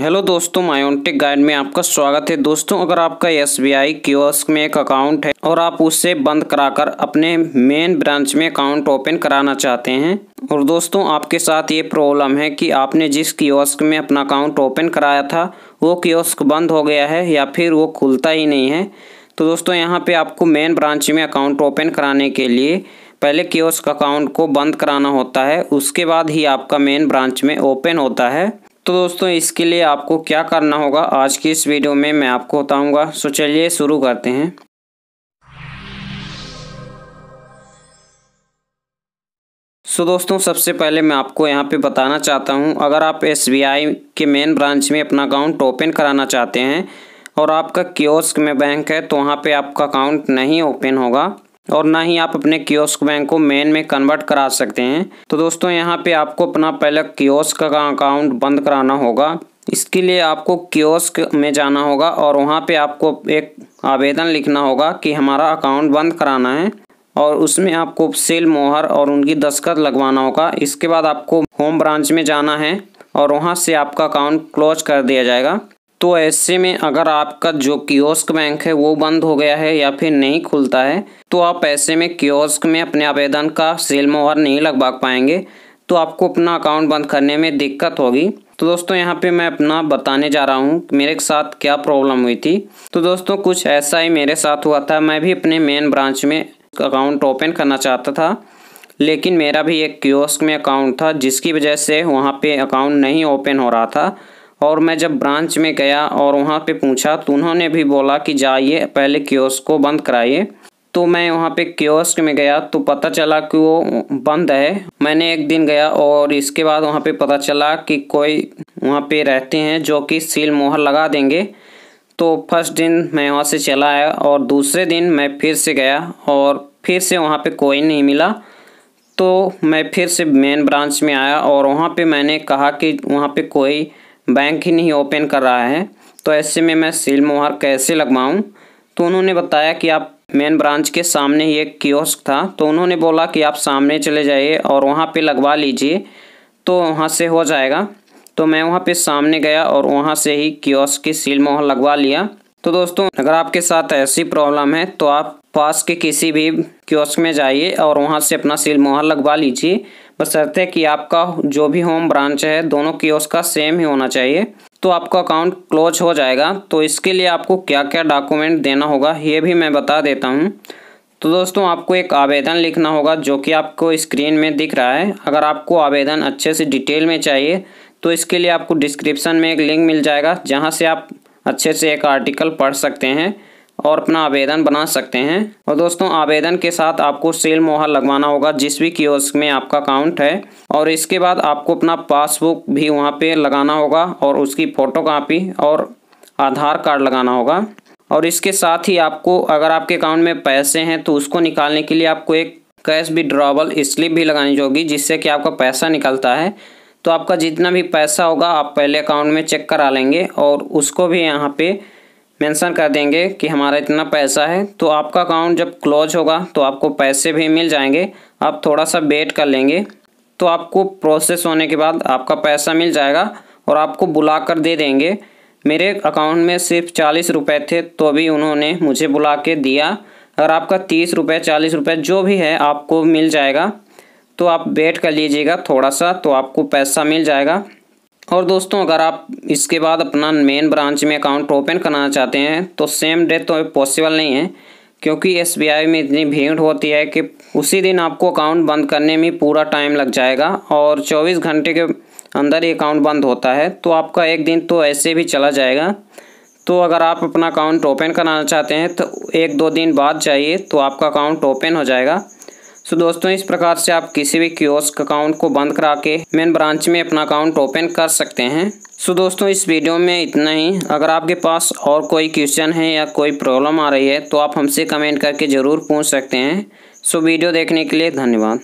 hello दोस्तों मायोन्टिक guide में आपका स्वागत है दोस्तों अगर आपका एस बी आई में एक अकाउंट है और आप उससे बंद कराकर अपने मेन ब्रांच में अकाउंट ओपन कराना चाहते हैं और दोस्तों आपके साथ ये प्रॉब्लम है कि आपने जिस कियोस्क में अपना अकाउंट ओपन कराया था वो कियोस्क बंद हो गया है या फिर वो खुलता ही नहीं है तो दोस्तों यहाँ पर आपको मेन ब्रांच में अकाउंट ओपन कराने के लिए पहले कियोस्क अकाउंट को बंद कराना होता है उसके बाद ही आपका मेन ब्रांच में ओपन होता है तो दोस्तों इसके लिए आपको क्या करना होगा आज की इस वीडियो में मैं आपको बताऊंगा सो चलिए शुरू करते हैं सो दोस्तों सबसे पहले मैं आपको यहाँ पे बताना चाहता हूँ अगर आप एस के मेन ब्रांच में अपना अकाउंट ओपन कराना चाहते हैं और आपका क्योस्क में बैंक है तो वहाँ पे आपका अकाउंट नहीं ओपन होगा और ना ही आप अपने कियोस्क बैंक को मेन में कन्वर्ट करा सकते हैं तो दोस्तों यहाँ पे आपको अपना पहले कियोस्क का अकाउंट बंद कराना होगा इसके लिए आपको कियोस्क में जाना होगा और वहाँ पे आपको एक आवेदन लिखना होगा कि हमारा अकाउंट बंद कराना है और उसमें आपको सेल मोहर और उनकी दस्खत लगवाना होगा इसके बाद आपको होम ब्रांच में जाना है और वहाँ से आपका अकाउंट क्लोज कर दिया जाएगा तो ऐसे में अगर आपका जो कियोस्क बैंक है वो बंद हो गया है या फिर नहीं खुलता है तो आप ऐसे में कियोस्क में अपने आवेदन का सेल मोहर नहीं लगवा पाएंगे तो आपको अपना अकाउंट बंद करने में दिक्कत होगी तो दोस्तों यहाँ पे मैं अपना बताने जा रहा हूँ मेरे साथ क्या प्रॉब्लम हुई थी तो दोस्तों कुछ ऐसा ही मेरे साथ हुआ था मैं भी अपने मेन ब्रांच में अकाउंट ओपन करना चाहता था लेकिन मेरा भी एक क्योस्क में अकाउंट था जिसकी वजह से वहाँ पे अकाउंट नहीं ओपन हो रहा था और मैं जब ब्रांच में गया और वहाँ पे पूछा तो उन्होंने भी बोला कि जाइए पहले कियोस्क को बंद कराइए तो मैं वहाँ पे कियोस्क में गया तो पता चला कि वो बंद है मैंने एक दिन गया और इसके बाद वहाँ पे पता चला कि कोई वहाँ पे रहते हैं जो कि सील मोहर लगा देंगे तो फर्स्ट दिन मैं वहाँ से चला आया और दूसरे दिन मैं फिर से गया और फिर से वहाँ पर कोई नहीं मिला तो मैं फिर से मेन ब्रांच में आया और वहाँ पर मैंने कहा कि वहाँ पर कोई बैंक ही नहीं ओपन कर रहा है तो ऐसे में मैं सील मोहर कैसे लगवाऊँ तो उन्होंने बताया कि आप मेन ब्रांच के सामने ही एक कियोस्क था तो उन्होंने बोला कि आप सामने चले जाइए और वहाँ पे लगवा लीजिए तो वहाँ से हो जाएगा तो मैं वहाँ पे सामने गया और वहाँ से ही कियोस्क की सील मोहर लगवा लिया तो दोस्तों अगर आपके साथ ऐसी प्रॉब्लम है तो आप पास के किसी भी कियोस्क में जाइए और वहाँ से अपना सील मोहर लगवा लीजिए है कि आपका जो भी होम ब्रांच है दोनों की उसका सेम ही होना चाहिए तो आपका अकाउंट क्लोज हो जाएगा तो इसके लिए आपको क्या क्या डॉक्यूमेंट देना होगा ये भी मैं बता देता हूँ तो दोस्तों आपको एक आवेदन लिखना होगा जो कि आपको स्क्रीन में दिख रहा है अगर आपको आवेदन अच्छे से डिटेल में चाहिए तो इसके लिए आपको डिस्क्रिप्शन में एक लिंक मिल जाएगा जहाँ से आप अच्छे से एक आर्टिकल पढ़ सकते हैं और अपना आवेदन बना सकते हैं और दोस्तों आवेदन के साथ आपको सेल मोहर लगवाना होगा जिस भी कियोस्क में आपका अकाउंट है और इसके बाद आपको अपना पासबुक भी वहाँ पे लगाना होगा और उसकी फ़ोटो कापी और आधार कार्ड लगाना होगा और इसके साथ ही आपको अगर आपके अकाउंट में पैसे हैं तो उसको निकालने के लिए आपको एक कैश विड्रॉवल स्लिप भी लगानी होगी जिससे कि आपका पैसा निकलता है तो आपका जितना भी पैसा होगा आप पहले अकाउंट में चेक करा लेंगे और उसको भी यहाँ पर मेंशन कर देंगे कि हमारा इतना पैसा है तो आपका अकाउंट जब क्लोज होगा तो आपको पैसे भी मिल जाएंगे आप थोड़ा सा वेट कर लेंगे तो आपको प्रोसेस होने के बाद आपका पैसा मिल जाएगा और आपको बुला कर दे देंगे मेरे अकाउंट में सिर्फ चालीस रुपये थे तो भी उन्होंने मुझे बुला के दिया अगर आपका तीस रुपये चालीस रुपये जो भी है आपको मिल जाएगा तो आप वेट कर लीजिएगा थोड़ा सा तो आपको पैसा मिल जाएगा और दोस्तों अगर आप इसके बाद अपना मेन ब्रांच में अकाउंट ओपन करना चाहते हैं तो सेम डे तो पॉसिबल नहीं है क्योंकि एस में इतनी भीड़ होती है कि उसी दिन आपको अकाउंट बंद करने में पूरा टाइम लग जाएगा और 24 घंटे के अंदर ही अकाउंट बंद होता है तो आपका एक दिन तो ऐसे भी चला जाएगा तो अगर आप अपना अकाउंट ओपन कराना चाहते हैं तो एक दो दिन बाद चाहिए तो आपका अकाउंट ओपन हो जाएगा सो so, दोस्तों इस प्रकार से आप किसी भी क्योस्क अकाउंट को बंद करा के मेन ब्रांच में अपना अकाउंट ओपन कर सकते हैं सो so, दोस्तों इस वीडियो में इतना ही अगर आपके पास और कोई क्वेश्चन है या कोई प्रॉब्लम आ रही है तो आप हमसे कमेंट करके ज़रूर पूछ सकते हैं सो so, वीडियो देखने के लिए धन्यवाद